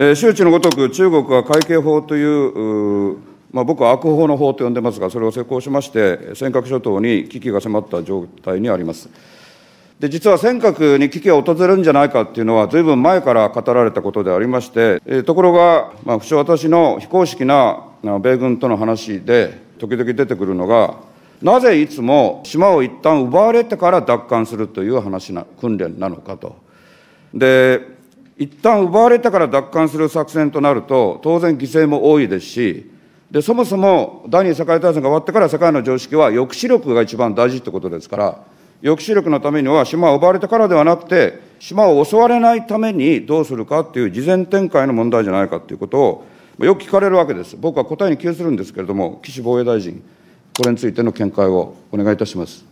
えー、周知のごとく中国は会計法というう、まあ、僕は悪法の法と呼んでますが、それを施行しまして、尖閣諸島に危機が迫った状態にあります。で実は尖閣に危機が訪れるんじゃないかというのは、ずいぶん前から語られたことでありまして、えー、ところが、まあ、不詳私の非公式な米軍との話で、時々出てくるのが、なぜいつも島を一旦奪われてから奪還するという話な訓練なのかと。で一旦奪われたから奪還する作戦となると、当然犠牲も多いですし、でそもそも第二次世界大戦が終わってから世界の常識は抑止力が一番大事ってことですから、抑止力のためには島を奪われたからではなくて、島を襲われないためにどうするかっていう事前展開の問題じゃないかということを、よく聞かれるわけです。僕は答えに窮するんですけれども、岸防衛大臣、これについての見解をお願いいたします。